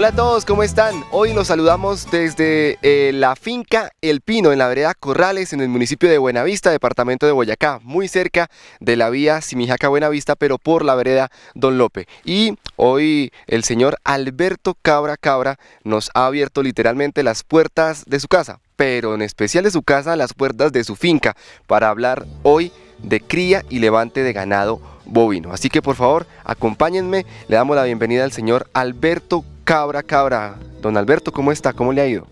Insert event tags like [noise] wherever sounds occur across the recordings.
Hola a todos, ¿cómo están? Hoy los saludamos desde eh, la finca El Pino, en la vereda Corrales, en el municipio de Buenavista, departamento de Boyacá, muy cerca de la vía Simijaca-Buenavista, pero por la vereda Don Lope. Y hoy el señor Alberto Cabra Cabra nos ha abierto literalmente las puertas de su casa, pero en especial de su casa, las puertas de su finca, para hablar hoy de cría y levante de ganado bovino. Así que por favor, acompáñenme, le damos la bienvenida al señor Alberto Cabra Cabra. Don Alberto, ¿cómo está? ¿Cómo le ha ido?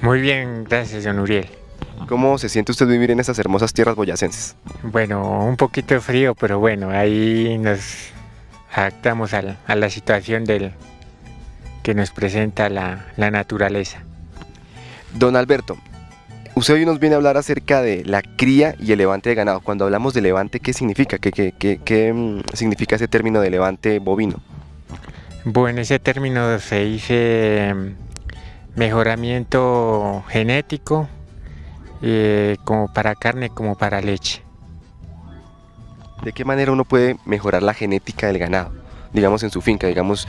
Muy bien, gracias, don Uriel. ¿Cómo se siente usted vivir en estas hermosas tierras boyacenses? Bueno, un poquito frío, pero bueno, ahí nos adaptamos a la, situación del, que nos presenta la naturaleza. Don Alberto, Usted hoy nos viene a hablar acerca de la cría y el levante de ganado. Cuando hablamos de levante, ¿qué significa? ¿Qué, qué, mm, significa ese término de levante bovino? Bueno, ese término se dice em, mejoramiento genético, eh, como para carne, como para leche. ¿De qué manera uno puede mejorar la genética del ganado? digamos, en su finca. Digamos,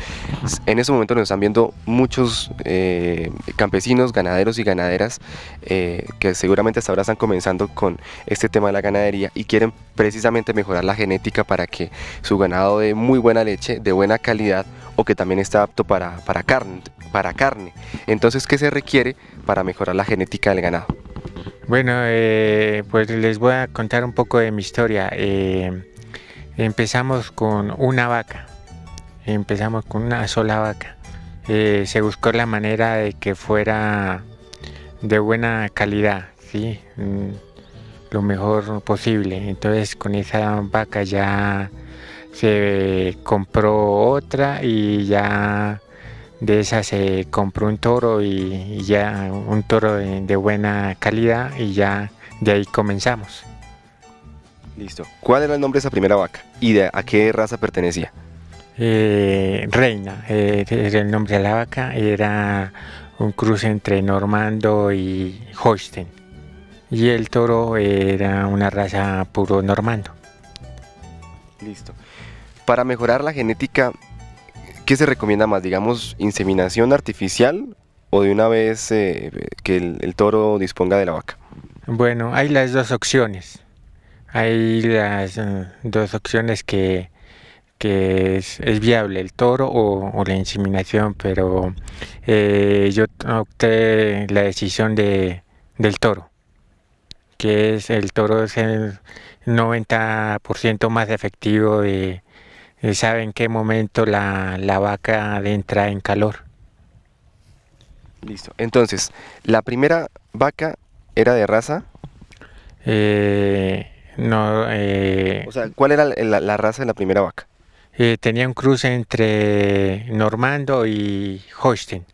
en ese momento nos están viendo muchos eh, campesinos, ganaderos y ganaderas eh, que seguramente hasta ahora están comenzando con este tema de la ganadería y quieren precisamente mejorar la genética para que su ganado dé muy buena leche, de buena calidad o que también está apto para, carne, para carne. Entonces, ¿qué se requiere para mejorar la genética del ganado? Bueno, eh, pues les voy a contar un poco de mi historia. empezamos con una vaca empezamos con una sola vaca. Eh, se buscó la manera de que fuera de buena calidad, ¿sí? Mm, lo mejor posible. Entonces con esa vaca ya se compró otra y ya de esa se compró un toro y, ya un toro de, buena calidad y ya de ahí comenzamos. Listo. ¿Cuál era el nombre de esa primera vaca y de, a qué raza pertenecía? Eh, reina, eh, eh, el nombre de la vaca, era un cruce entre Normando y Holstein. Y el toro era una raza puro normando. Listo. Para mejorar la genética, ¿qué se recomienda más? Digamos, inseminación artificial o de una vez que el, toro disponga de la vaca. Bueno, hay las dos opciones. Hay las dos opciones que es, viable, el toro o, la inseminación, pero eh, yo opté la decisión de, del toro, que es el toro es el 90% más efectivo de, sabe en qué momento la, la vaca entra en calor. Listo. Entonces, la primera vaca era de raza. Eh, no. Eh, o sea, ¿cuál era la, raza de la primera vaca? Eh, tenía un cruce entre Normando y Holstein.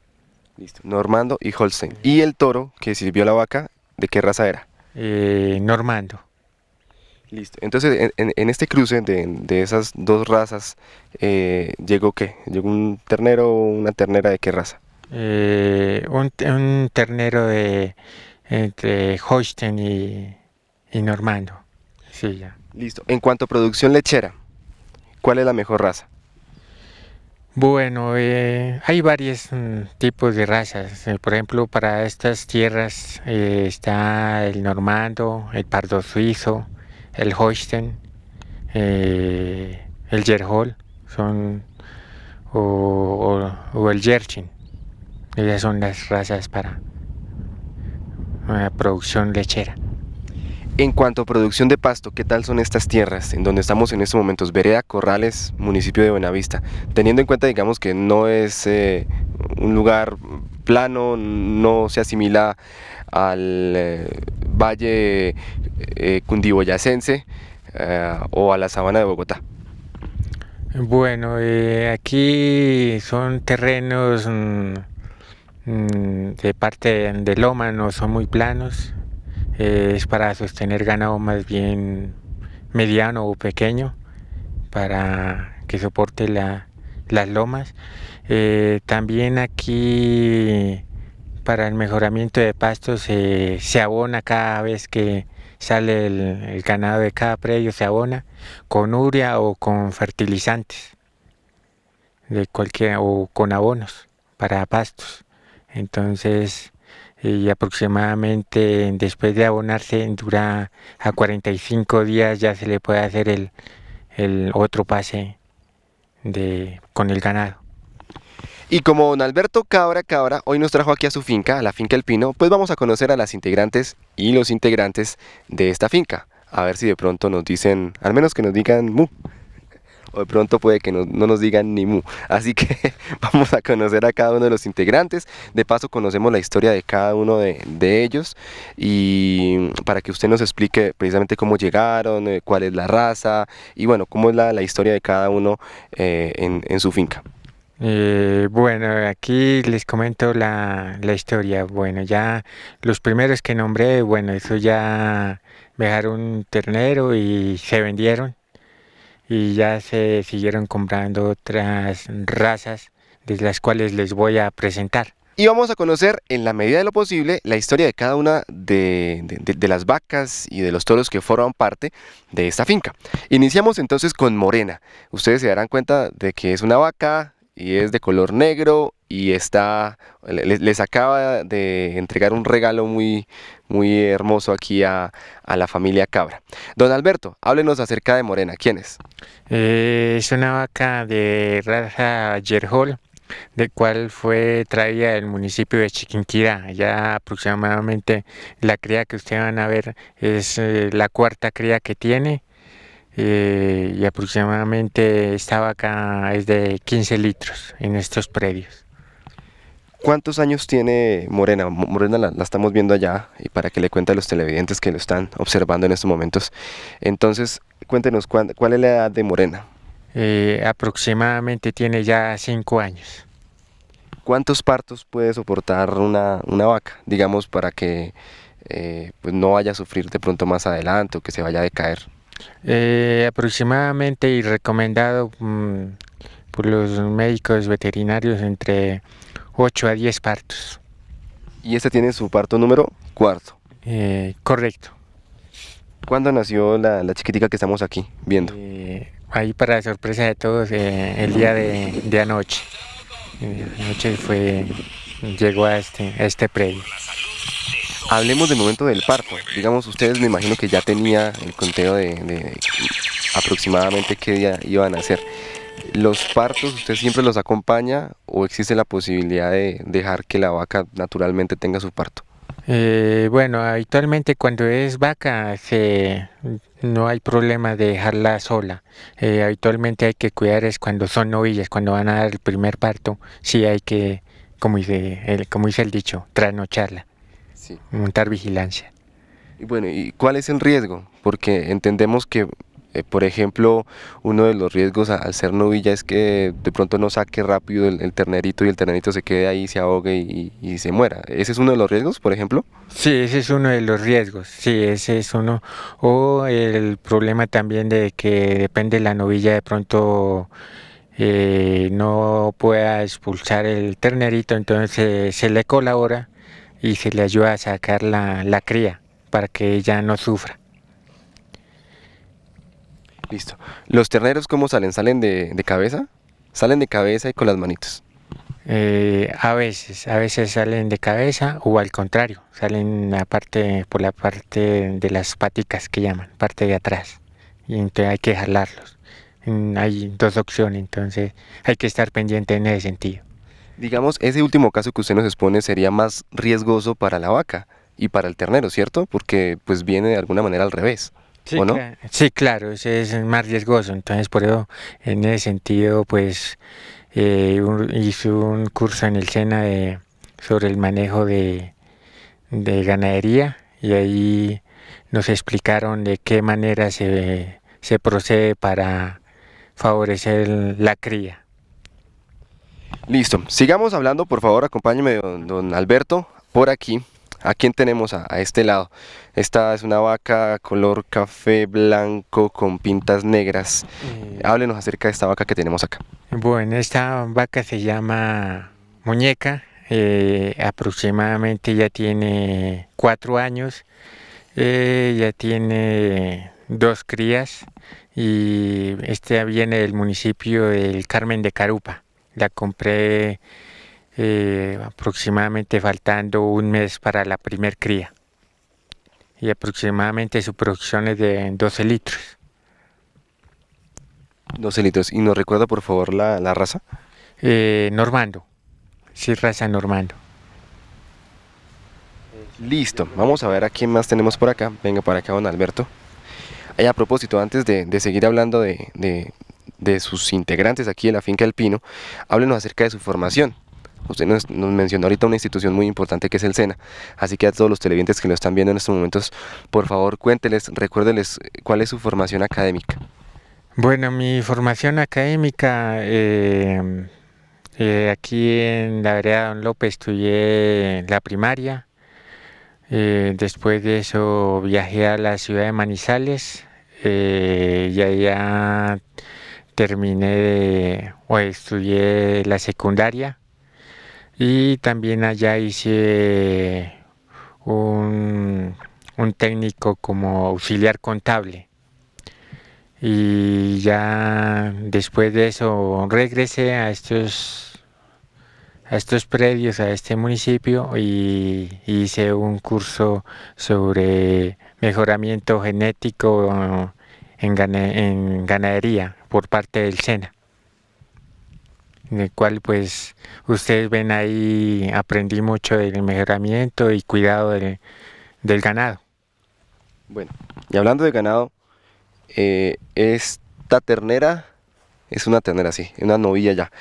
Listo, Normando y Holstein. ¿Y el toro que sirvió la vaca, de qué raza era? Eh, Normando. Listo, entonces en, este cruce de, esas dos razas, eh, ¿llegó qué? ¿Llegó un ternero o una ternera de qué raza? Un, un, ternero de entre Holstein y, y Normando. Sí, ya. Listo, en cuanto a producción lechera, ¿Cuál es la mejor raza? Bueno, eh, hay varios mm, tipos de razas. Eh, por ejemplo, para estas tierras eh, está el normando, el pardo suizo, el hoisten, el yerhol son o, el Jerchin. Ellas son las razas para la producción lechera. En cuanto a producción de pasto, ¿qué tal son estas tierras en donde estamos en estos momentos? Vereda Corrales, municipio de Buenavista. Teniendo en cuenta, digamos, que no es eh, un lugar plano, no se asimila al eh, valle eh, cundiboyacense o a la sabana de Bogotá. Bueno, aquí son terrenos mm, mm, de parte de loma, no son muy planos es para sostener ganado más bien mediano o pequeño para que soporte las lomas. Eh, también aquí para el mejoramiento de pastos se abona cada vez que sale el, ganado de cada predio, se abona con urea o con fertilizantes de cualquier, o con abonos para pastos. Entonces y aproximadamente después de abonarse dura a 45 días ya se le puede hacer el, otro pase de, con el ganado. Y como don Alberto Cabra Cabra hoy nos trajo aquí a su finca, a la finca El Pino, pues vamos a conocer a las integrantes y los integrantes de esta finca. A ver si de pronto nos dicen, al menos que nos digan mu de pronto puede que no, nos digan ni mu. Así que [laughs] vamos a conocer a cada uno de los integrantes. De paso conocemos la historia de cada uno de, ellos y para que usted nos explique precisamente cómo llegaron, eh, cuál es la raza y bueno, cómo es la, historia de cada uno eh, en, su finca. Eh, bueno, aquí les comento la, historia. Bueno, ya los primeros que nombré, bueno, eso ya dejaron un ternero y se vendieron y ya se siguieron comprando otras razas de las cuales les voy a presentar. Y vamos a conocer en la medida de lo posible la historia de cada una de, las vacas y de los toros que forman parte de esta finca. Iniciamos entonces con Morena. Ustedes se darán cuenta de que es una vaca y es de color negro y está, les, acaba de entregar un regalo muy, muy hermoso aquí a, la familia Cabra. Don Alberto, háblenos acerca de Morena, ¿quién es? Eh, es una vaca de raza Yerhol, de cual fue traída del municipio de Chiquinquirá. Ya aproximadamente la cría que ustedes van a ver es eh, la cuarta cría que tiene eh, y aproximadamente esta vaca es de 15 litros en estos predios. ¿Cuántos años tiene Morena? Morena la, estamos viendo allá y para que le cuente a los televidentes que lo están observando en estos momentos. Entonces, cuéntenos, ¿cuál, es la edad de Morena? Eh, aproximadamente tiene ya 5 años. ¿Cuántos partos puede soportar una, vaca? Digamos, para que eh, pues no vaya a sufrir de pronto más adelante o que se vaya a decaer. Eh, aproximadamente y recomendado mm, por los médicos veterinarios entre 8 a 10 partos. ¿Y este tiene su parto número cuarto? Eh, correcto. ¿Cuándo nació la, chiquitica que estamos aquí viendo? Eh, ahí para sorpresa de todos, el día de, anoche. Anoche fue, llegó a este, a este predio. Hablemos del momento del parto. Digamos, ustedes me imagino que ya tenía el conteo de, aproximadamente qué día iban a hacer. ¿Los partos usted siempre los acompaña o existe la posibilidad de dejar que la vaca naturalmente tenga su parto? Eh, bueno, habitualmente cuando es vaca no hay problema de dejarla sola. Eh, habitualmente hay que cuidar es cuando son novillas, cuando van a dar el primer parto, sí hay que, como dice el, como dice el dicho, trasnocharla. Montar vigilancia. Y bueno, ¿y cuál es el riesgo? Porque entendemos que, eh, por ejemplo, uno de los riesgos al ser novilla es que de pronto no saque rápido el, ternerito y el ternerito se quede ahí, se ahogue y, se muera. ¿Ese es uno de los riesgos, por ejemplo? Sí, ese es uno de los riesgos. Sí, ese es uno. O el problema también de que depende la novilla de pronto. Eh, no pueda expulsar el ternerito, entonces eh, se le colabora y se le ayuda a sacar la, cría para que ella no sufra. Listo. ¿Los terneros cómo salen? ¿Salen de, de cabeza? ¿Salen de cabeza y con las manitos? Eh, a veces, a veces salen de cabeza o al contrario, salen la parte, por la parte de las paticas que llaman, parte de atrás. Y entonces hay que jalarlos. Mm, hay dos opciones, entonces hay que estar pendiente en ese sentido. Digamos, ese último caso que usted nos expone sería más riesgoso para la vaca y para el ternero, ¿cierto? Porque pues viene de alguna manera al revés. Sí, no? Claro. sí claro, ese es más riesgoso. Entonces, por eso, en ese sentido, pues eh, un, hice un curso en el SENA de, sobre el manejo de, de ganadería y ahí nos explicaron de qué manera se, se procede para favorecer la cría. Listo, sigamos hablando, por favor, acompáñeme, don, Alberto, por aquí. ¿A quién tenemos a, este lado? Esta es una vaca color café blanco con pintas negras. Eh. Háblenos acerca de esta vaca que tenemos acá. Bueno, esta vaca se llama Muñeca. Eh, aproximadamente ya tiene cuatro años. Eh, ya tiene dos crías y esta viene del municipio del Carmen de Carupa. La compré eh, aproximadamente faltando un mes para la primer cría. Y aproximadamente su producción es de 12 litros. 12 litros. ¿Y nos recuerda por favor la, raza? Eh, normando. Sí, raza normando. Listo, vamos a ver a quién más tenemos por acá. Venga para acá, don Alberto. Eh, a propósito, antes de, seguir hablando de, de sus integrantes aquí en la finca del Pino, háblenos acerca de su formación. Usted nos, mencionó ahorita una institución muy importante que es el SENA, así que a todos los televidentes que lo están viendo en estos momentos, por favor cuénteles, recuérdeles eh, cuál es su formación académica. Bueno, mi formación académica, em, eh, aquí en la vereda Don López estudié la primaria, eh, después de eso viajé a la ciudad de Manizales y allá terminé de, o estudié la secundaria y también allá hice un, técnico como auxiliar contable. Y ya después de eso regresé a estos a estos predios, a este municipio y hice un curso sobre mejoramiento genético en, ganadería por parte del SENA, en el cual pues ustedes ven ahí, aprendí mucho del mejoramiento y cuidado del ganado. Bueno, y hablando de ganado, eh, esta ternera es una ternera, sí, una novilla ya.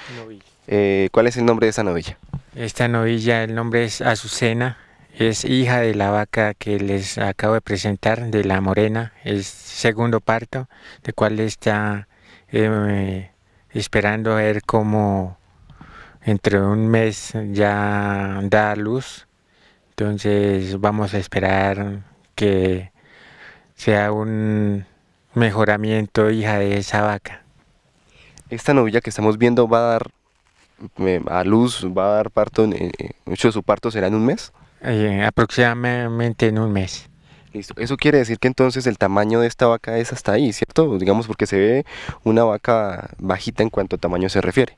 Eh, ¿Cuál es el nombre de esa novilla? Esta novilla, el nombre es Azucena, es hija de la vaca que les acabo de presentar, de la morena, es segundo parto, de cual está... Eh, esperando a ver cómo entre un mes ya da luz. Entonces vamos a esperar que sea un mejoramiento hija de esa vaca. Esta novilla que estamos viendo va a dar eh, a luz, va a dar parto, eh, mucho su parto será en un mes. aproximadamente en un mes. Eso quiere decir que entonces el tamaño de esta vaca es hasta ahí, ¿cierto? Digamos porque se ve una vaca bajita en cuanto a tamaño se refiere.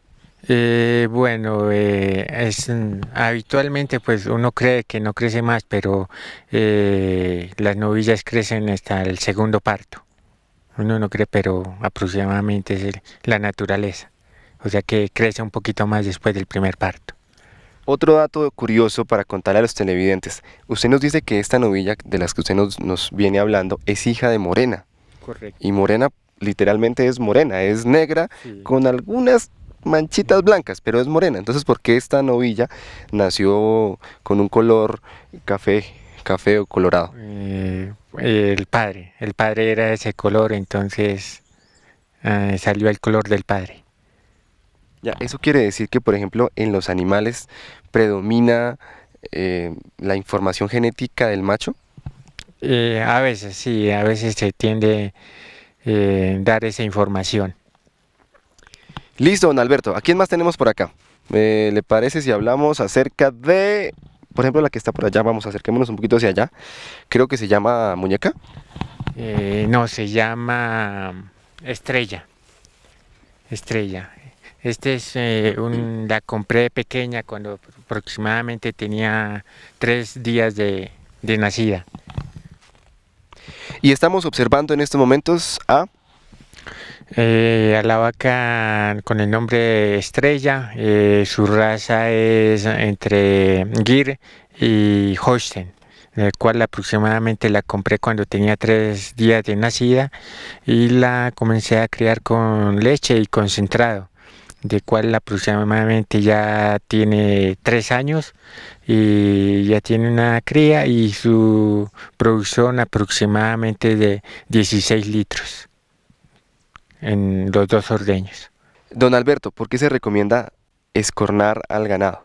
Eh, bueno, eh, es, mm, habitualmente pues uno cree que no crece más, pero eh, las novillas crecen hasta el segundo parto. Uno no cree, pero aproximadamente es la naturaleza. O sea que crece un poquito más después del primer parto. Otro dato curioso para contarle a los televidentes. Usted nos dice que esta novilla de las que usted nos, nos viene hablando es hija de Morena. Correcto. Y Morena literalmente es morena, es negra con algunas manchitas blancas, pero es morena. Entonces, ¿por qué esta novilla nació con un color café, café o colorado? Eh, el padre, el padre era ese color, entonces ah, salió el color del padre eso quiere decir que, por ejemplo, en los animales predomina eh, la información genética del macho. Eh, a veces sí, a veces se tiende a eh, dar esa información. Listo, don Alberto. ¿A quién más tenemos por acá? ¿Le parece si hablamos acerca de, por ejemplo, la que está por allá? Vamos, acerquémonos un poquito hacia allá. Creo que se llama muñeca. no, se llama estrella. Estrella. Este es eh, un, la compré pequeña cuando aproximadamente tenía tres días de, nacida. Y estamos observando en estos momentos a... Eh, a la vaca con el nombre Estrella, eh, su raza es entre Gir y Holstein, el cual aproximadamente la compré cuando tenía tres días de nacida y la comencé a criar con leche y concentrado de cual aproximadamente ya tiene tres años y ya tiene una cría y su producción aproximadamente de 16 litros en los dos ordeños. Don Alberto, ¿por qué se recomienda escornar al ganado?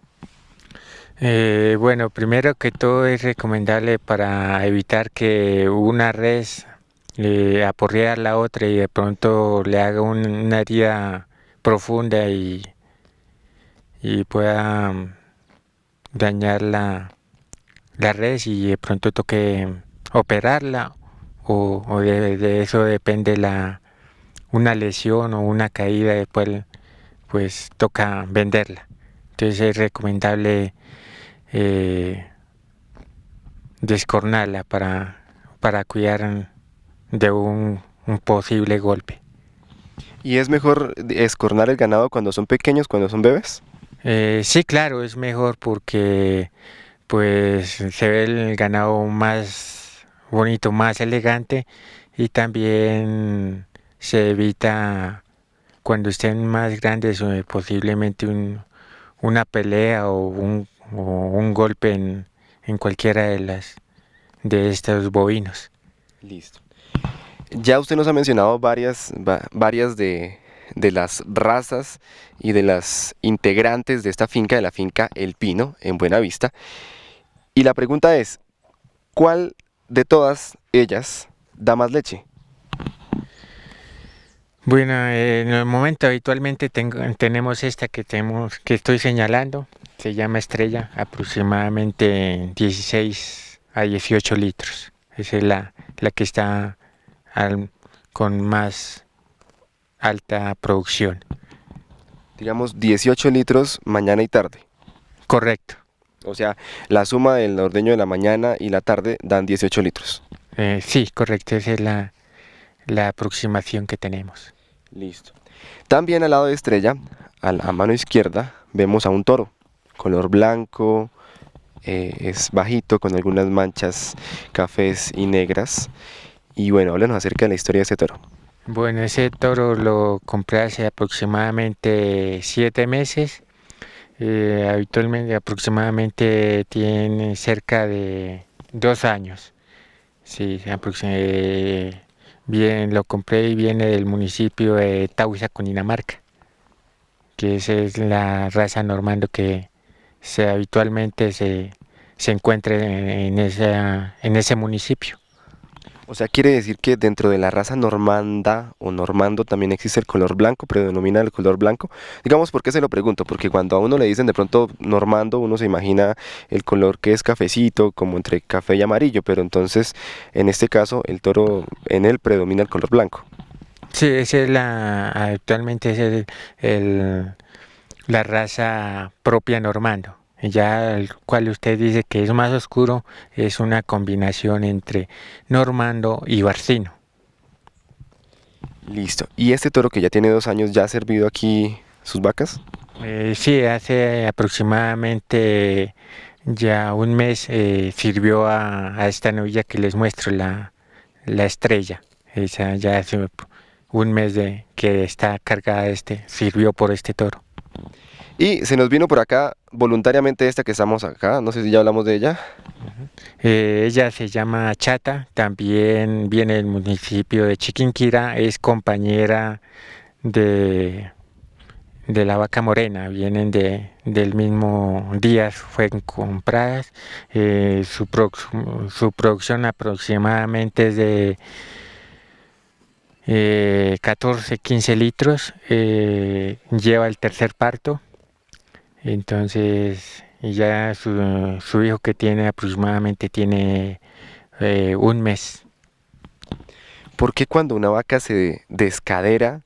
Eh, bueno, primero que todo es recomendable para evitar que una res eh, aporrear la otra y de pronto le haga un, una herida profunda y, y pueda mm, dañar la, la red y de pronto toque operarla o, de, eso depende la una lesión o una caída después pues toca venderla entonces es recomendable eh, descornarla para, para cuidar de un posible golpe ¿Y es mejor escornar el ganado cuando son pequeños, cuando son bebés? Eh, sí, claro, es mejor porque pues se ve el ganado más bonito, más elegante y también se evita cuando estén más grandes eh, posiblemente una pelea o un, golpe en, cualquiera de las de estos bovinos. Listo. Ya usted nos ha mencionado varias, varias de, las razas y de las integrantes de esta finca, de la finca El Pino, en Buenavista. Y la pregunta es, ¿cuál de todas ellas da más leche? Bueno, en el momento habitualmente tenemos esta que, tenemos, que estoy señalando, se llama Estrella, aproximadamente 16 a 18 litros. Esa es la, la que está con más alta producción. Digamos 18 litros mañana y tarde. Correcto. O sea, la suma del ordeño de la mañana y la tarde dan 18 litros. Eh, sí, correcto, esa es la, la aproximación que tenemos. Listo. También al lado de Estrella, a la mano izquierda, vemos a un toro, color blanco, eh, es bajito con algunas manchas cafés y negras. Y bueno, háblanos acerca de la historia de ese toro. Bueno, ese toro lo compré hace aproximadamente siete meses. Eh, habitualmente aproximadamente tiene cerca de dos años. Sí, aproximadamente, eh, bien, lo compré y viene del municipio de Tausa, dinamarca que esa es la raza normando que se habitualmente se, se encuentra en, en ese municipio. O sea, quiere decir que dentro de la raza normanda o normando también existe el color blanco, predomina el color blanco. Digamos, ¿por qué se lo pregunto? Porque cuando a uno le dicen de pronto normando, uno se imagina el color que es cafecito, como entre café y amarillo, pero entonces en este caso el toro en él predomina el color blanco. Sí, es la, actualmente es la raza propia normando ya el cual usted dice que es más oscuro, es una combinación entre normando y barcino. Listo. ¿Y este toro que ya tiene dos años ya ha servido aquí sus vacas? Eh, sí, hace aproximadamente ya un mes eh, sirvió a, esta novilla que les muestro, la, la estrella. ya hace un mes de que está cargada este, sirvió por este toro. Y se nos vino por acá voluntariamente esta que estamos acá, no sé si ya hablamos de ella. Eh, ella se llama Chata, también viene del municipio de Chiquinquira, es compañera de, de la vaca morena, vienen de, del mismo día, Fue compradas, eh, su, su producción aproximadamente es de... 14, eh, 15 litros, lleva el tercer parto entonces, ya su, hijo que tiene aproximadamente tiene eh, un mes. ¿Por qué cuando una vaca se descadera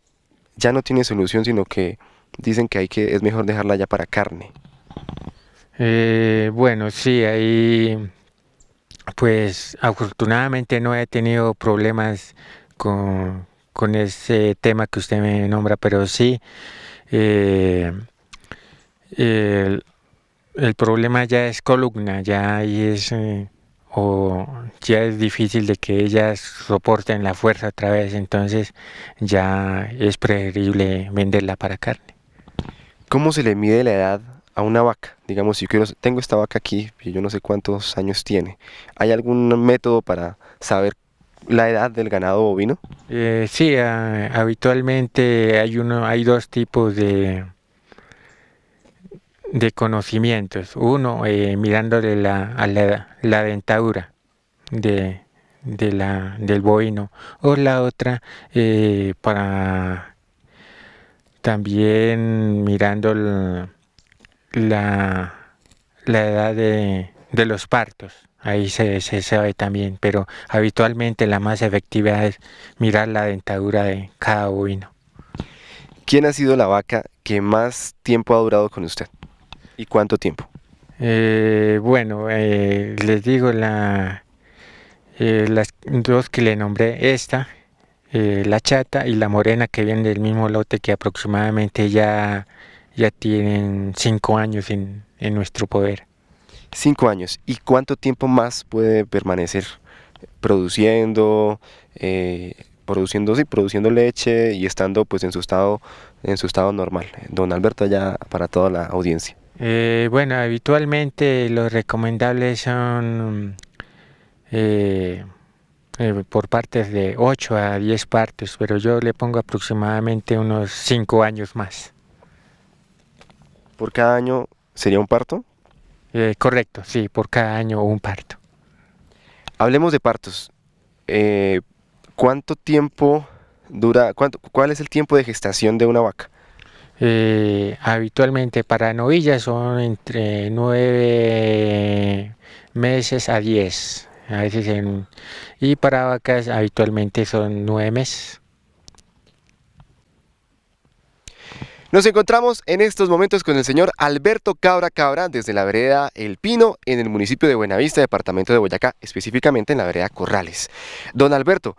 ya no tiene solución, sino que dicen que, hay que es mejor dejarla ya para carne? Eh, bueno, sí, ahí pues afortunadamente no he tenido problemas con, ese tema que usted me nombra, pero sí, eh, el, el problema ya es columna, ya ahí es... Eh, o ya es difícil de que ellas soporten la fuerza otra vez, entonces ya es preferible venderla para carne. ¿Cómo se le mide la edad a una vaca? Digamos, si yo tengo esta vaca aquí y yo no sé cuántos años tiene, ¿hay algún método para saber la edad del ganado bovino? Eh, sí, ah, habitualmente hay, uno, hay dos tipos de de conocimientos. Uno, eh, mirando la, la, dentadura de, la, del bovino O la otra, eh, para también mirando la, la, edad de, de, los partos. Ahí se, se sabe también, pero habitualmente la más efectiva es mirar la dentadura de cada bovino. ¿Quién ha sido la vaca que más tiempo ha durado con usted? ¿Y cuánto tiempo? Eh, bueno, eh, les digo la, eh, las dos que le nombré, esta, la chata y la morena que vienen del mismo lote que aproximadamente ya, ya tienen cinco años en, nuestro poder. Cinco años. ¿Y cuánto tiempo más puede permanecer produciendo, produciendo, sí, produciendo leche y estando pues en su estado, en su estado normal? Don Alberto, ya para toda la audiencia. Eh, bueno, habitualmente los recomendables son eh, eh, por partes de 8 a 10 partes, pero yo le pongo aproximadamente unos 5 años más. ¿Por cada año sería un parto? correcto, sí, por cada año un parto. Hablemos de partos. ¿Cuánto tiempo dura, cuál es el tiempo de gestación de una vaca? Eh, habitualmente para novillas son entre 9 meses a 10. y para vacas habitualmente son 9 meses. Nos encontramos en estos momentos con el señor Alberto Cabra Cabra desde la vereda El Pino en el municipio de Buenavista, departamento de Boyacá, específicamente en la vereda Corrales. Don Alberto,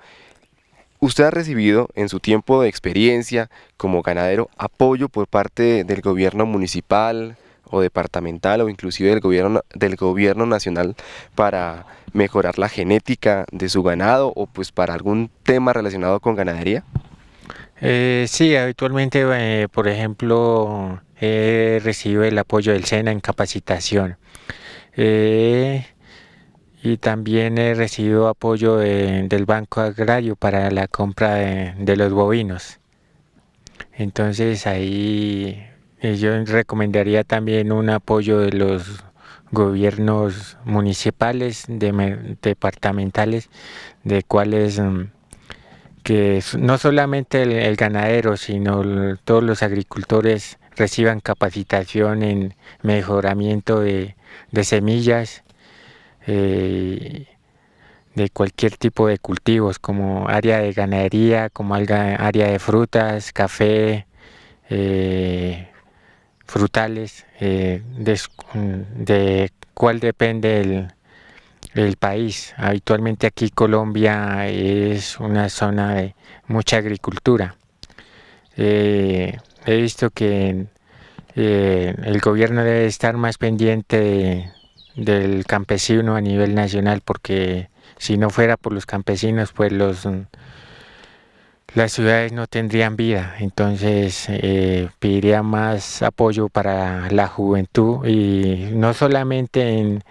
¿Usted ha recibido en su tiempo de experiencia como ganadero apoyo por parte del gobierno municipal o departamental o inclusive del gobierno, del gobierno nacional para mejorar la genética de su ganado o pues para algún tema relacionado con ganadería? Eh, sí, habitualmente, eh, por ejemplo, eh, recibido el apoyo del SENA en capacitación. Eh, y también he recibido apoyo del Banco Agrario para la compra de, los bovinos. Entonces ahí eh, yo recomendaría también un apoyo de los gobiernos municipales, departamentales, de cuáles mm, que no solamente el, ganadero, sino todos los agricultores reciban capacitación en mejoramiento de semillas eh, de cualquier tipo de cultivos, como área de ganadería, como área de frutas, café, eh, frutales, eh, de, cuál depende el, país. Habitualmente aquí Colombia es una zona de mucha agricultura. he visto que el gobierno debe estar más pendiente de del campesino a nivel nacional, porque si no fuera por los campesinos, pues los mm, las ciudades no tendrían vida, entonces eh, pediría más apoyo para la juventud y no solamente en,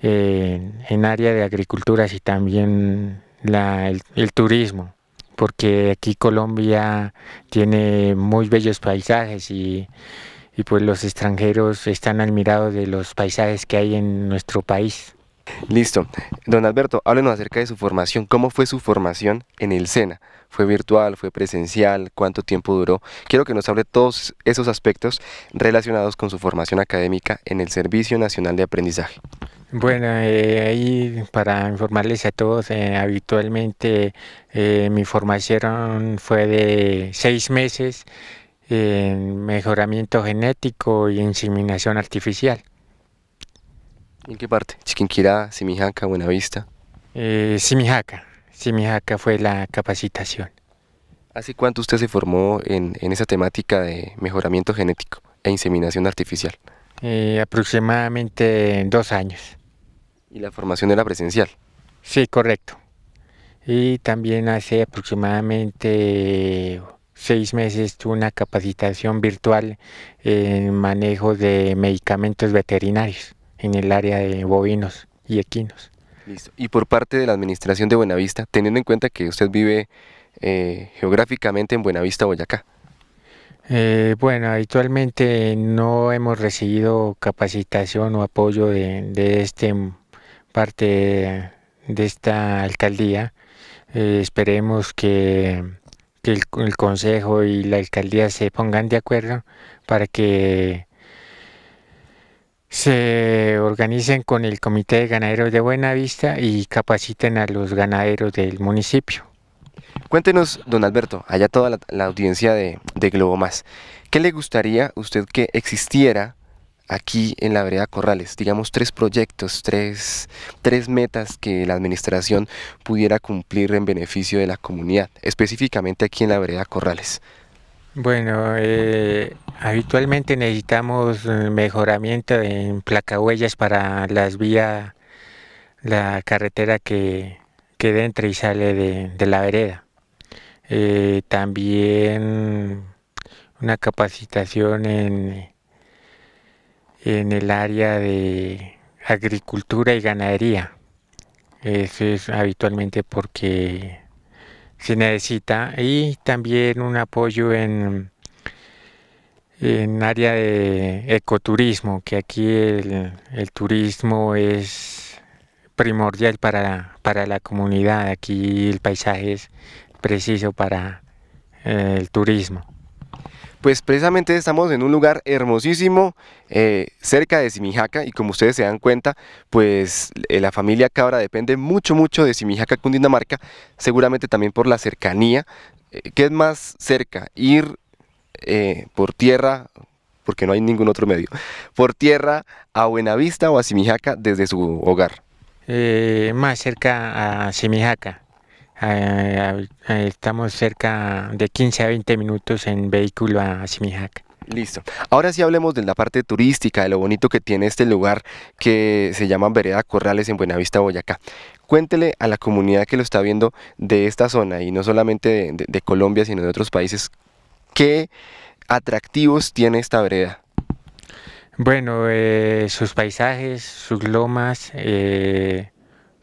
en área de agricultura, sino también el, turismo, porque aquí Colombia tiene muy bellos paisajes y y pues los extranjeros están admirados de los paisajes que hay en nuestro país. Listo. Don Alberto, háblenos acerca de su formación. ¿Cómo fue su formación en el SENA? ¿Fue virtual? ¿Fue presencial? ¿Cuánto tiempo duró? Quiero que nos hable todos esos aspectos relacionados con su formación académica en el Servicio Nacional de Aprendizaje. Bueno, eh, ahí para informarles a todos, eh, habitualmente eh, mi formación fue de seis meses en mejoramiento genético y inseminación artificial. ¿En qué parte? Chiquinquirá, Simijaca, Buenavista. Eh, Simijaca. Simijaca fue la capacitación. ¿Hace cuánto usted se formó en, esa temática de mejoramiento genético e inseminación artificial? Eh, aproximadamente dos años. ¿Y la formación era presencial? Sí, correcto. Y también hace aproximadamente seis meses tuve una capacitación virtual en manejo de medicamentos veterinarios en el área de bovinos y equinos. Listo. Y por parte de la administración de Buenavista, teniendo en cuenta que usted vive eh, geográficamente en Buenavista, Boyacá. Eh, bueno, habitualmente no hemos recibido capacitación o apoyo de, este parte de esta alcaldía. Eh, esperemos que que el, consejo y la alcaldía se pongan de acuerdo para que se organicen con el Comité de Ganaderos de Buenavista y capaciten a los ganaderos del municipio. Cuéntenos, don Alberto, allá toda la, audiencia de, de Globo Más, ¿qué le gustaría usted que existiera aquí en la vereda Corrales, digamos tres proyectos, tres, metas que la administración pudiera cumplir en beneficio de la comunidad, específicamente aquí en la vereda Corrales. Bueno, eh, habitualmente necesitamos eh, mejoramiento en placahuellas para las vías, la carretera que, que entra y sale de, la vereda. Eh, también una capacitación en en el área de agricultura y ganadería. Eso es habitualmente porque se necesita y también un apoyo en en área de ecoturismo, que aquí el, turismo es primordial para, la comunidad, aquí el paisaje es preciso para eh, el turismo pues precisamente estamos en un lugar hermosísimo eh, cerca de Simijaca y como ustedes se dan cuenta pues eh, la familia Cabra depende mucho mucho de Simijaca Cundinamarca seguramente también por la cercanía eh, ¿qué es más cerca? ir por tierra porque no hay ningún otro medio por tierra a Buenavista o a Simijaca desde su hogar más cerca a Simijaca estamos cerca de 15 a 20 minutos en vehículo a Simijac. Listo. Ahora sí hablemos de la parte turística, de lo bonito que tiene este lugar que se llama Vereda Corrales en Buenavista, Boyacá. Cuéntele a la comunidad que lo está viendo de esta zona y no solamente de, Colombia, sino de otros países, qué atractivos tiene esta vereda. Bueno, eh, sus paisajes, sus lomas, eh,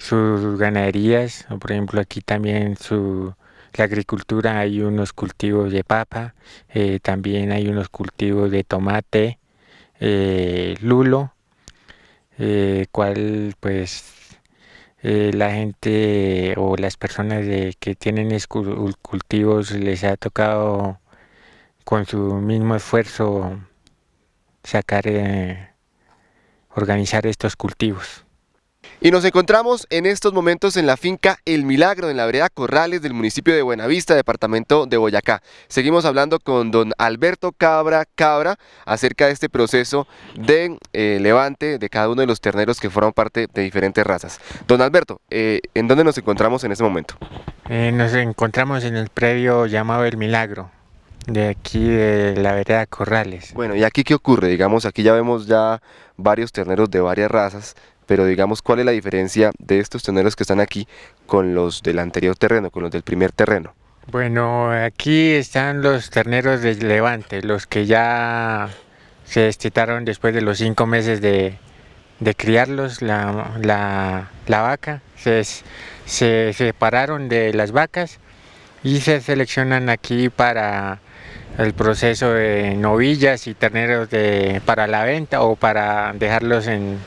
sus ganaderías, por ejemplo aquí también su, la agricultura, hay unos cultivos de papa, eh, también hay unos cultivos de tomate, eh, lulo, eh, cual pues eh, la gente o las personas que tienen cultivos les ha tocado con su mismo esfuerzo sacar, organizar estos cultivos. Y nos encontramos en estos momentos en la finca El Milagro, en la vereda Corrales del municipio de Buenavista, departamento de Boyacá. Seguimos hablando con don Alberto Cabra Cabra acerca de este proceso de eh, levante de cada uno de los terneros que forman parte de diferentes razas. Don Alberto, eh, ¿en dónde nos encontramos en este momento? Eh, nos encontramos en el predio llamado El Milagro, de aquí de la vereda Corrales. Bueno, ¿y aquí qué ocurre? Digamos, aquí ya vemos ya varios terneros de varias razas pero digamos cuál es la diferencia de estos terneros que están aquí con los del anterior terreno, con los del primer terreno. Bueno, aquí están los terneros de Levante, los que ya se destetaron después de los cinco meses de, criarlos, la, vaca, se, separaron de las vacas y se seleccionan aquí para el proceso de novillas y terneros para la venta o para dejarlos en,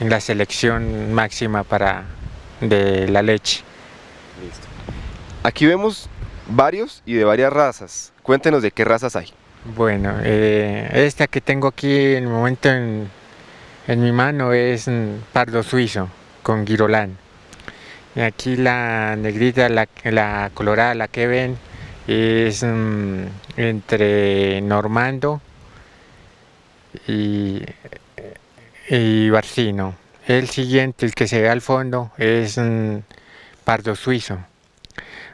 en la selección máxima para de la leche. Listo. Aquí vemos varios y de varias razas. Cuéntenos de qué razas hay. Bueno, eh, esta que tengo aquí en el momento en, mi mano es pardo suizo con girolán. Y aquí la negrita, la, colorada, la que ven, es mm, entre normando y y Barcino. El siguiente, el que se ve al fondo, es un mm, Pardo Suizo.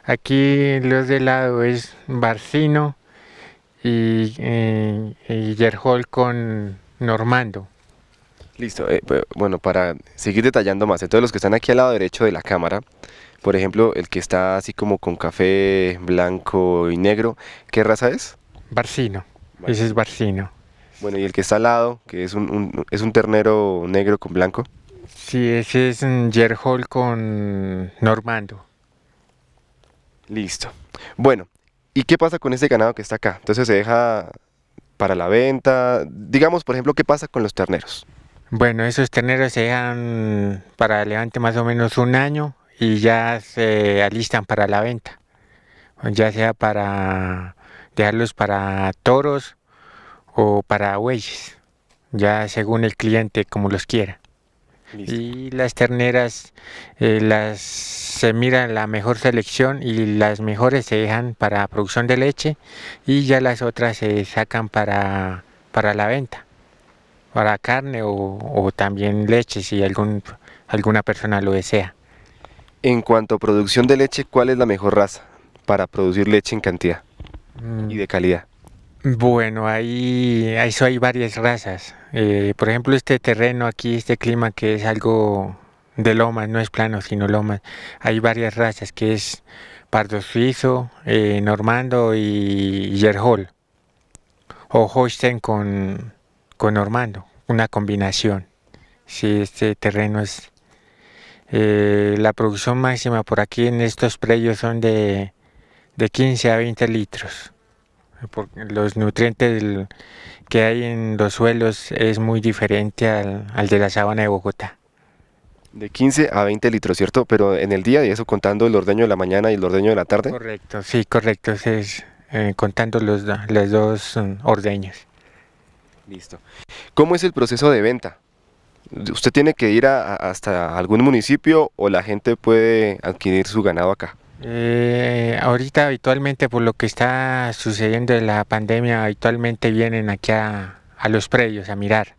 Aquí los de lado es Barcino y, eh, con Normando. Listo, eh, bueno, para seguir detallando más, entonces los que están aquí al lado derecho de la cámara, por ejemplo, el que está así como con café blanco y negro, ¿qué raza es? Barcino, ese es Barcino. Bueno, y el que está al lado, que es un, es un ternero negro con blanco. Sí, ese es un Jerhol con Normando. Listo. Bueno, ¿y qué pasa con ese ganado que está acá? Entonces se deja para la venta. Digamos, por ejemplo, ¿qué pasa con los terneros? Bueno, esos terneros se dejan para levante más o menos un año y ya se alistan para la venta. Ya sea para dejarlos para toros o para bueyes, ya según el cliente como los quiera. Y las terneras eh, las se mira la mejor selección y las mejores se dejan para producción de leche y ya las otras se sacan para, para la venta, para carne o, también leche si algún, alguna persona lo desea. En cuanto a producción de leche, ¿cuál es la mejor raza para producir leche en cantidad mm. y de calidad? Bueno, ahí, hay varias razas. Eh, por ejemplo, este terreno aquí, este clima que es algo de lomas, no es plano, sino lomas. Hay varias razas, que es pardo suizo, eh, normando y yerhol. O Holstein con, normando, una combinación. Si este terreno es... Eh, la producción máxima por aquí en estos predios son de, de 15 a 20 litros porque los nutrientes que hay en los suelos es muy diferente al, de la sabana de Bogotá. De 15 a 20 litros, ¿cierto? Pero en el día, y eso contando el ordeño de la mañana y el ordeño de la tarde. Correcto, sí, correcto, es eh, contando los, los dos mm, ordeños. Listo. ¿Cómo es el proceso de venta? ¿Usted tiene que ir hasta algún municipio o la gente puede adquirir su ganado acá? Eh, ahorita habitualmente por lo que está sucediendo en la pandemia, habitualmente vienen aquí a, los predios a mirar.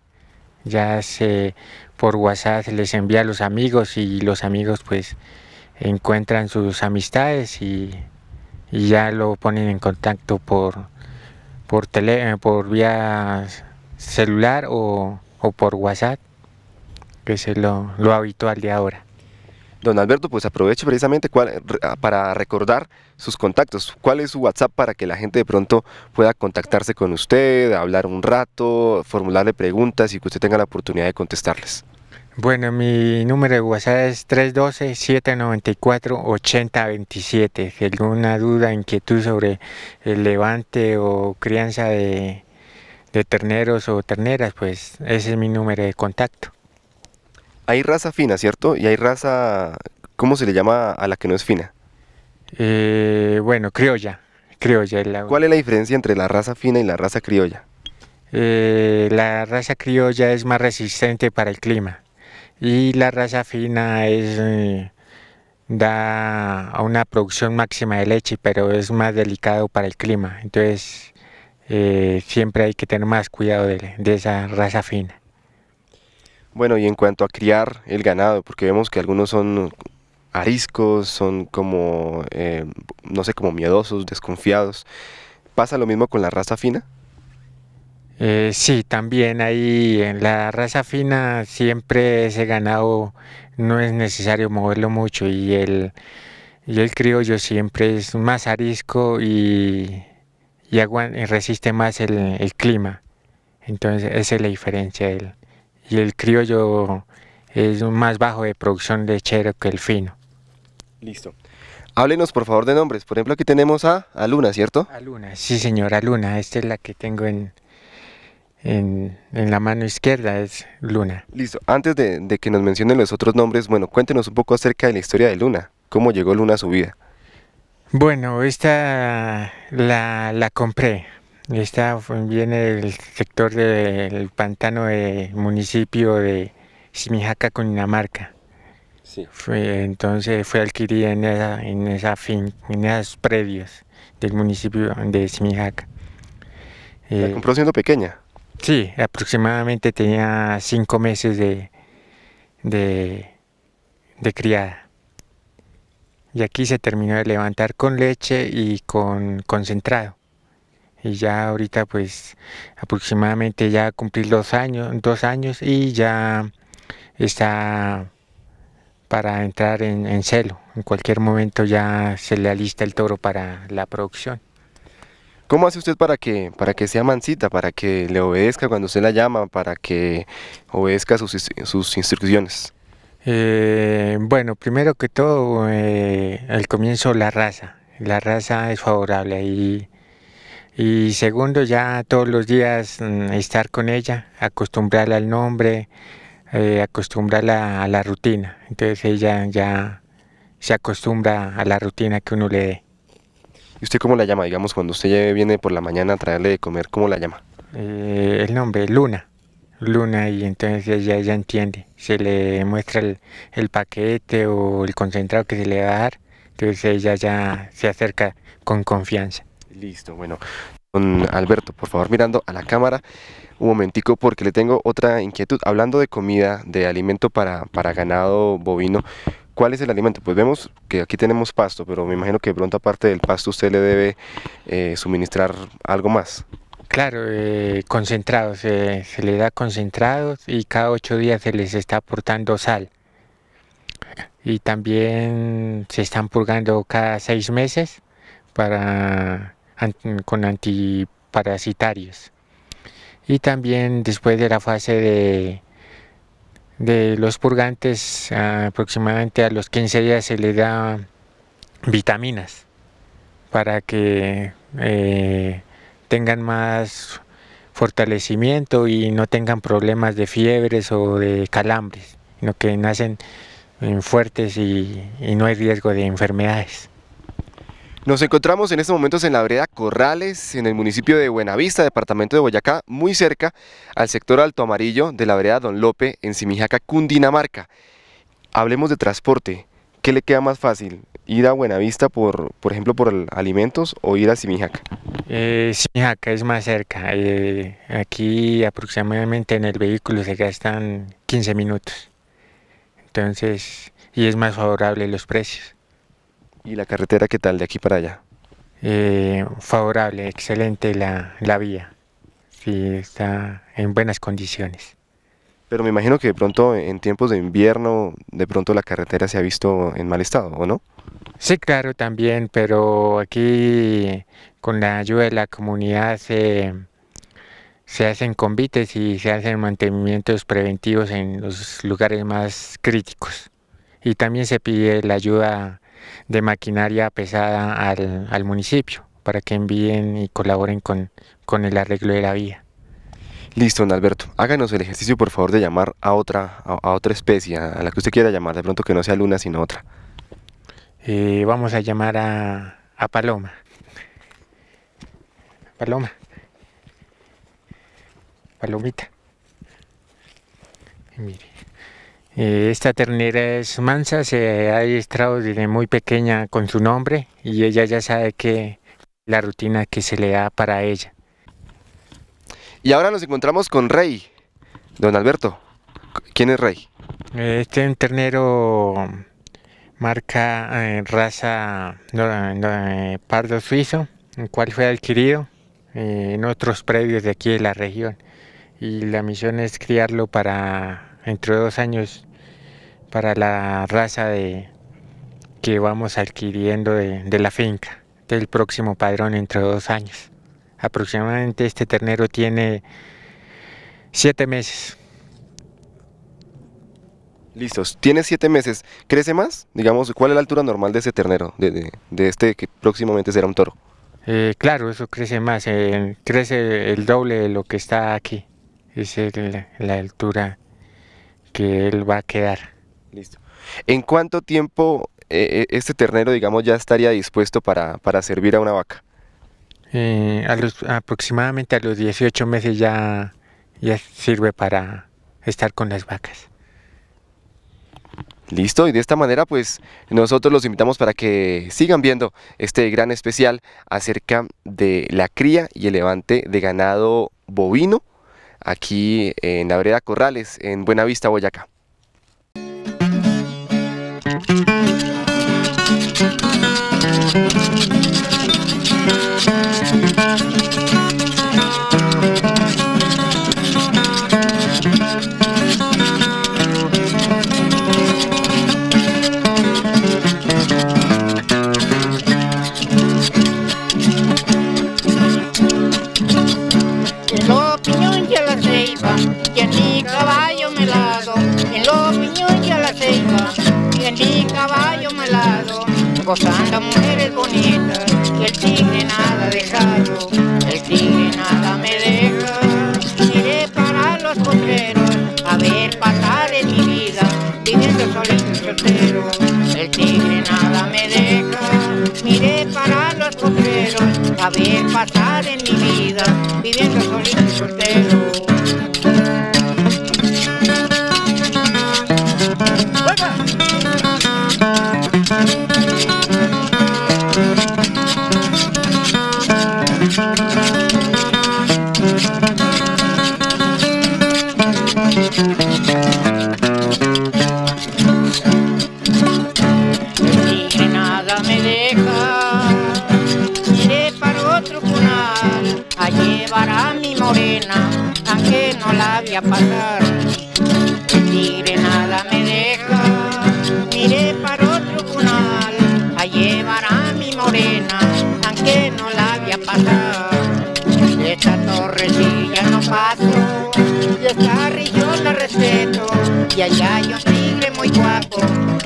Ya se por WhatsApp les envía a los amigos y los amigos pues encuentran sus amistades y, ya lo ponen en contacto por por tele, eh, por vía celular o, por WhatsApp, que es lo habitual de ahora. Don Alberto, pues aprovecho precisamente ah, para recordar sus contactos. ¿Cuál es su WhatsApp para que la gente de pronto pueda contactarse con usted, hablar un rato, formularle preguntas y que usted tenga la oportunidad de contestarles? Bueno, mi número de WhatsApp es 312-794-8027. Si alguna duda, inquietud sobre el levante o crianza de, de terneros o terneras, pues ese es mi número de contacto hay raza fina, ¿cierto? Y hay raza, ¿cómo se le llama a la que no es fina? Eh, bueno, criolla. criolla ¿Cuál es la diferencia entre la raza fina y la raza criolla? Eh, la raza criolla es más resistente para el clima y la raza fina es mm, da a una producción máxima de leche, pero es más delicado para el clima. Entonces eh, siempre hay que tener más cuidado de esa raza fina. Bueno, y en cuanto a criar el ganado, porque vemos que algunos son ariscos, son como, eh, no sé, como miedosos, desconfiados. ¿Pasa lo mismo con la raza fina? Eh, sí, también ahí en la raza fina siempre ese ganado no es necesario moverlo mucho y el, y el criollo siempre es más arisco y, y resiste más el, clima. Entonces esa es la diferencia y el criollo es más bajo de producción chero que el fino. Listo. Háblenos por favor de nombres. Por ejemplo, aquí tenemos a, Luna, ¿cierto? A Luna, sí señora Luna. Esta es la que tengo en, en, la mano izquierda es Luna. Listo, antes de, que nos mencionen los otros nombres, bueno, cuéntenos un poco acerca de la historia de Luna, cómo llegó Luna a su vida. Bueno, esta la, la compré, esta viene del sector del pantano del municipio de Simijaca, Cundinamarca. Sí. entonces fue adquirida en esa, en esa fin, esos predios del municipio de Simijaca. ¿La eh, compró siendo pequeña? Sí, aproximadamente tenía cinco meses de, de criada. Y aquí se terminó de levantar con leche y con concentrado y ya ahorita pues aproximadamente ya cumplí los años, dos años y ya está para entrar en, celo. En cualquier momento ya se le alista el toro para la producción. ¿Cómo hace usted para que, para que sea mansita, para que le obedezca cuando usted la llama, para que obedezca sus, instrucciones? Eh, bueno, primero que todo, eh, al comienzo la raza. La raza es favorable ahí y segundo, ya todos los días mm, estar con ella, acostumbrarla al nombre, eh, acostumbrarla a la rutina. Entonces ella ya se acostumbra a la rutina que uno le dé. ¿Y usted cómo la llama? Digamos, cuando usted viene por la mañana a traerle de comer, ¿cómo la llama? Eh, el nombre, Luna. Luna, y entonces ella, ya entiende. Se le muestra el, el, paquete o el concentrado que se le va a dar. Entonces ella ya se acerca con confianza. Listo, bueno. Alberto, por favor, mirando a la cámara un momentico porque le tengo otra inquietud. Hablando de comida, de alimento para, ganado bovino, ¿cuál es el alimento? Pues vemos que aquí tenemos pasto, pero me imagino que pronto aparte del pasto usted le debe eh, suministrar algo más. Claro, eh, concentrados, eh, se le da concentrados y cada ocho días se les está aportando sal. Y también se están purgando cada seis meses para con antiparasitarios. Y también después de la fase de, de los purgantes, aproximadamente a los 15 días se le da vitaminas para que eh, tengan más fortalecimiento y no tengan problemas de fiebres o de calambres, sino que nacen eh, fuertes y no hay riesgo de enfermedades. Nos encontramos en estos momentos en la vereda Corrales, en el municipio de Buenavista, departamento de Boyacá, muy cerca al sector Alto Amarillo de la vereda Don Lope, en Simijaca, Cundinamarca. Hablemos de transporte. ¿Qué le queda más fácil? ¿Ir a Buenavista, por, por ejemplo, por alimentos o ir a Simijaca? Eh, Simijaca es más cerca. Eh, aquí aproximadamente en el vehículo se gastan 15 minutos. Entonces, y es más favorable los precios. ¿Y la carretera qué tal de aquí para allá? Eh, favorable, excelente la, vía. Sí, está en buenas condiciones. Pero me imagino que de pronto en tiempos de invierno, de pronto la carretera se ha visto en mal estado, ¿o no? Sí, claro, también, pero aquí con la ayuda de la comunidad se, se hacen convites y se hacen mantenimientos preventivos en los lugares más críticos. Y también se pide la ayuda de maquinaria pesada al, al municipio para que envíen y colaboren con, el arreglo de la vía. Listo, don Alberto. Háganos el ejercicio, por favor, de llamar a otra, a, otra especie, a, la que usted quiera llamar, de pronto que no sea luna, sino otra. Eh, vamos a llamar a, a Paloma. Paloma. Palomita. mire. Eh, esta ternera es mansa, se ha registrado desde muy pequeña con su nombre y ella ya sabe que la rutina que se le da para ella. Y ahora nos encontramos con Rey, don Alberto. ¿Quién es Rey? Este es un ternero marca eh, raza eh, pardo suizo, el cual fue adquirido en otros predios de aquí de la región. Y la misión es criarlo para entre dos años para la raza de que vamos adquiriendo de, la finca del próximo padrón entre dos años. Aproximadamente este ternero tiene siete meses. Listos, tiene siete meses. ¿Crece más? Digamos, ¿cuál es la altura normal de ese ternero, de, de, este que próximamente será un toro? Eh, claro, eso crece más, eh, crece el doble de lo que está aquí. es la altura que él va a quedar. Listo. ¿En cuánto tiempo eh, eh, este ternero, digamos, ya estaría dispuesto para, servir a una vaca? Eh, aproximadamente a los 18 meses ya, ya sirve para estar con las vacas. Listo, y de esta manera pues nosotros los invitamos para que sigan viendo este gran especial acerca de la cría y el levante de ganado bovino aquí en la Corrales, en Buenavista, Boyacá. Música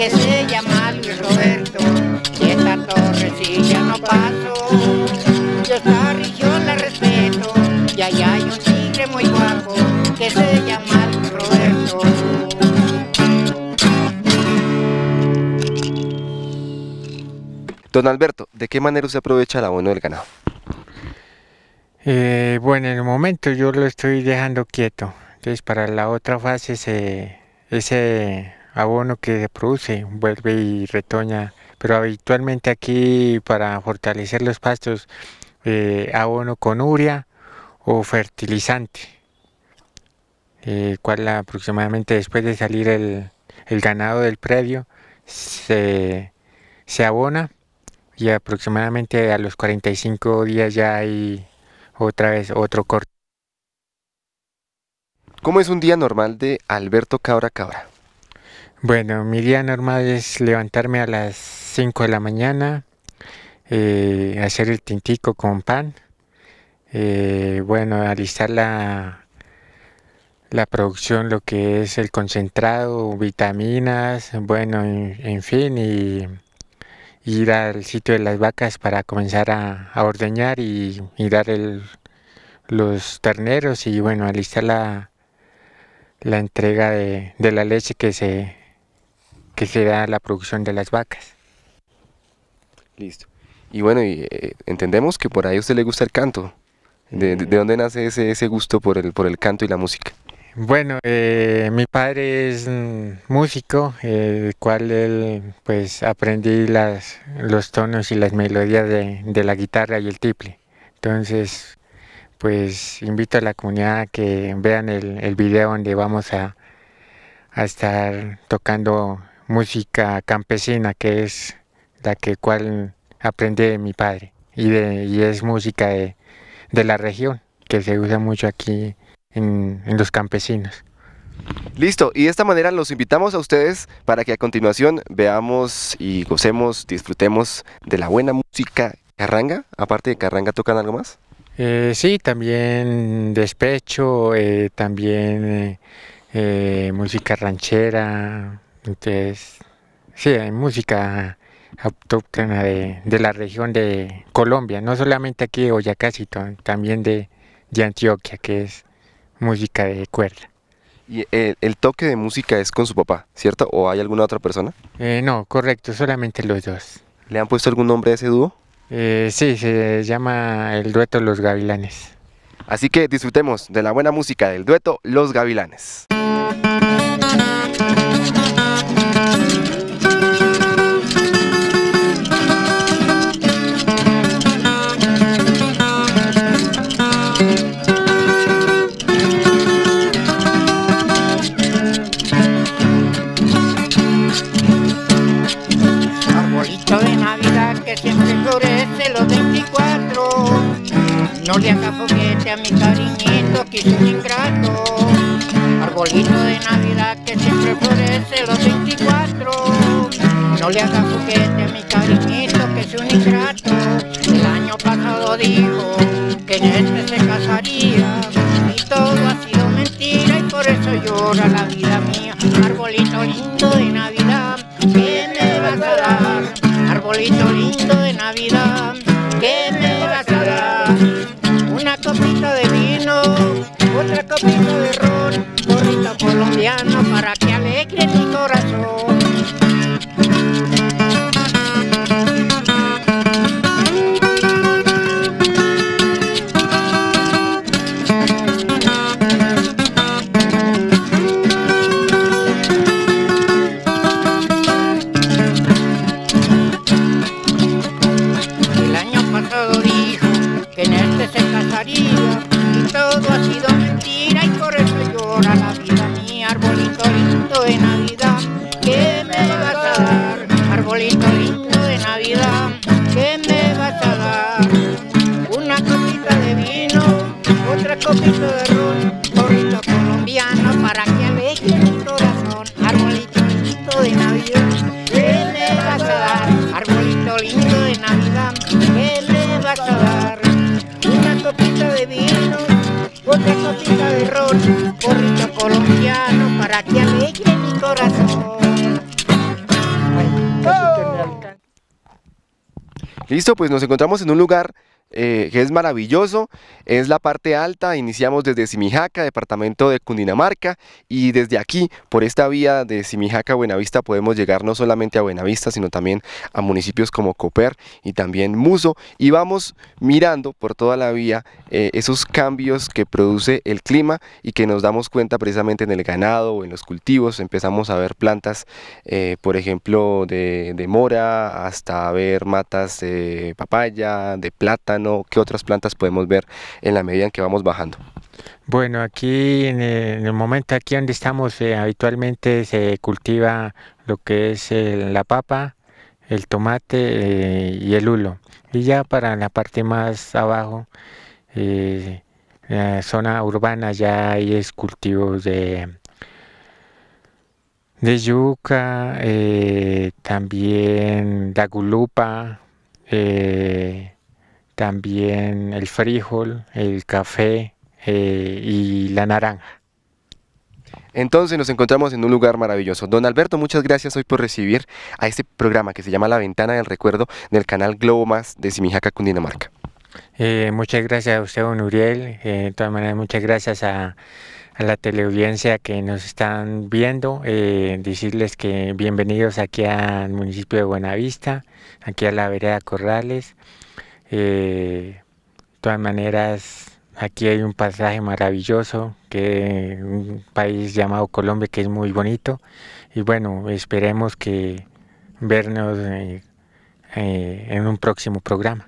que se llama Luis Roberto y esta ya no paso. Yo esta región la respeto y allá hay un tigre muy guapo que se llama Luis Roberto. Don Alberto, ¿de qué manera se aprovecha la abono del ganado? Eh, bueno, en el momento yo lo estoy dejando quieto. Entonces, para la otra fase se, ese abono que se produce vuelve y retoña, pero habitualmente aquí para fortalecer los pastos eh, abono con urea o fertilizante, eh, cual aproximadamente después de salir el, ganado del predio se, se, abona y aproximadamente a los 45 días ya hay otra vez otro corte. ¿Cómo es un día normal de Alberto Cabra Cabra? Bueno, mi día normal es levantarme a las 5 de la mañana, eh, hacer el tintico con pan, eh, bueno, alistar la, la producción, lo que es el concentrado, vitaminas, bueno, en, fin, y ir al sitio de las vacas para comenzar a, ordeñar y, y dar el, los terneros y bueno, alistar la, la entrega de la leche que se que se da la producción de las vacas. Listo. Y bueno, y, eh, entendemos que por ahí a usted le gusta el canto. ¿De, mm. dónde nace ese, gusto por el, por el canto y la música? Bueno, eh, mi padre es mm, músico, el cual él, pues aprendí las, los tonos y las melodías de, la guitarra y el triple Entonces, pues invito a la comunidad a que vean el, el video donde vamos a, a estar tocando música campesina, que es la que cual aprendí de mi padre y, de, y es música de, la región, que se usa mucho aquí en, en los campesinos. Listo, y de esta manera los invitamos a ustedes para que a continuación veamos y gocemos, disfrutemos de la buena música carranga. Aparte de carranga, ¿tocan algo más? Eh, sí, también despecho, eh, también eh, música ranchera, entonces, sí, hay música autóctona de, de, la región de Colombia, no solamente aquí de Boyacá, sino también de, de Antioquia, que es música de cuerda. ¿Y eh, el, toque de música es con su papá, cierto? ¿O hay alguna otra persona? Eh, no, correcto, solamente los dos. ¿Le han puesto algún nombre a ese dúo? Eh, sí, se llama el dueto Los Gavilanes. Así que disfrutemos de la buena música del dueto Los Gavilanes. alegre mi corazón. Pues, ¡Oh! Listo, pues nos encontramos en un lugar eh, que es maravilloso, es la parte alta, iniciamos desde Simijaca, departamento de Cundinamarca, y desde aquí, por esta vía de Simijaca a Buenavista, podemos llegar no solamente a Buenavista, sino también a municipios como Coper y también Muso, y vamos mirando por toda la vía eh, esos cambios que produce el clima y que nos damos cuenta precisamente en el ganado o en los cultivos, empezamos a ver plantas, eh, por ejemplo, de, de, mora, hasta ver matas de papaya, de plátano, qué otras plantas podemos ver en la medida en que vamos bajando. Bueno, aquí en eh, el, momento aquí donde estamos eh, habitualmente se cultiva lo que es la papa, el tomate eh, y el hulo. Y ya para la parte más abajo, la zona urbana ya hay cultivos de de yuca, también la gulupa, también el frijol, el café eh, y la naranja. Entonces nos encontramos en un lugar maravilloso. Don Alberto, muchas gracias hoy por recibir a este programa que se llama La Ventana del Recuerdo del canal Globo Más de Simijaca, Cundinamarca. Eh, muchas gracias a usted, don Uriel. Eh, de todas maneras, muchas gracias a, la teleaudiencia que nos están viendo. decirles que bienvenidos aquí al municipio de Buenavista, aquí a la vereda Corrales. Eh, de todas maneras, aquí hay un pasaje maravilloso, que un país llamado Colombia que es muy bonito. Y bueno, esperemos que vernos eh, eh, en un próximo programa.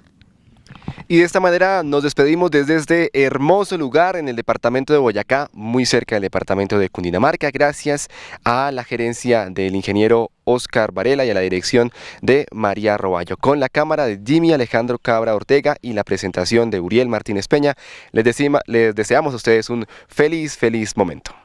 Y de esta manera nos despedimos desde este hermoso lugar en el departamento de Boyacá, muy cerca del departamento de Cundinamarca, gracias a la gerencia del ingeniero Oscar Varela y a la dirección de María Roballo. Con la cámara de Jimmy Alejandro Cabra Ortega y la presentación de Uriel Martínez Peña, les, decimos, les deseamos a ustedes un feliz, feliz momento.